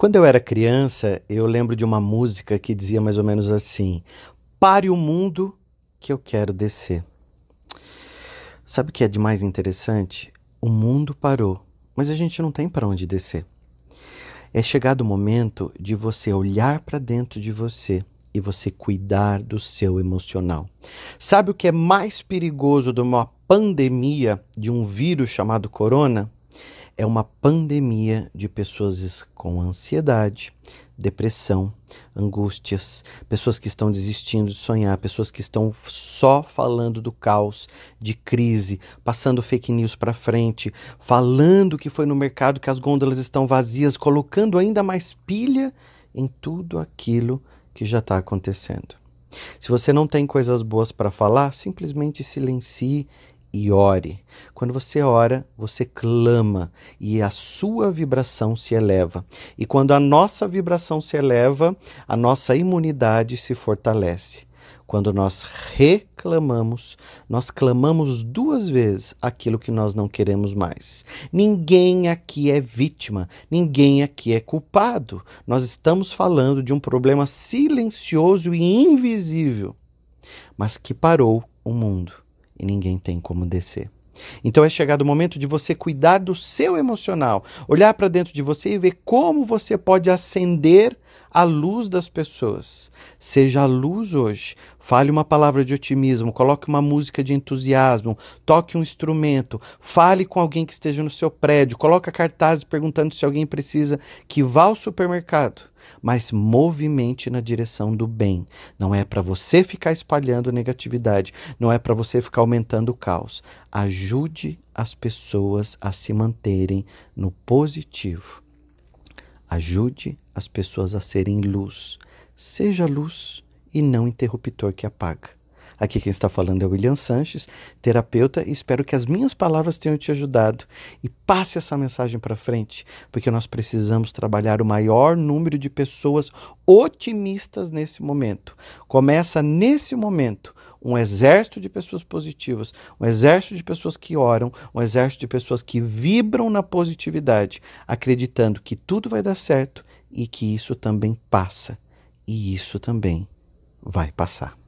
Quando eu era criança, eu lembro de uma música que dizia mais ou menos assim: Pare o mundo que eu quero descer. Sabe o que é de mais interessante? O mundo parou, mas a gente não tem para onde descer. É chegado o momento de você olhar para dentro de você e você cuidar do seu emocional. Sabe o que é mais perigoso de uma pandemia de um vírus chamado corona? é uma pandemia de pessoas com ansiedade, depressão, angústias, pessoas que estão desistindo de sonhar, pessoas que estão só falando do caos, de crise, passando fake news para frente, falando que foi no mercado que as gôndolas estão vazias, colocando ainda mais pilha em tudo aquilo que já está acontecendo. Se você não tem coisas boas para falar, simplesmente silencie e ore. Quando você ora, você clama e a sua vibração se eleva. E quando a nossa vibração se eleva, a nossa imunidade se fortalece. Quando nós reclamamos, nós clamamos duas vezes aquilo que nós não queremos mais. Ninguém aqui é vítima, ninguém aqui é culpado. Nós estamos falando de um problema silencioso e invisível, mas que parou o mundo e ninguém tem como descer. Então é chegado o momento de você cuidar do seu emocional, olhar para dentro de você e ver como você pode ascender a luz das pessoas. Seja a luz hoje. Fale uma palavra de otimismo, coloque uma música de entusiasmo, toque um instrumento, fale com alguém que esteja no seu prédio, coloque cartazes perguntando se alguém precisa que vá ao supermercado. Mas movimente na direção do bem. Não é para você ficar espalhando negatividade, não é para você ficar aumentando o caos. Ajude as pessoas a se manterem no positivo. Ajude as pessoas a serem luz. Seja luz e não interruptor que apaga. Aqui quem está falando é William Sanches, terapeuta, e espero que as minhas palavras tenham te ajudado e passe essa mensagem para frente, porque nós precisamos trabalhar o maior número de pessoas otimistas nesse momento. Começa nesse momento um exército de pessoas positivas, um exército de pessoas que oram, um exército de pessoas que vibram na positividade, acreditando que tudo vai dar certo e que isso também passa e isso também vai passar.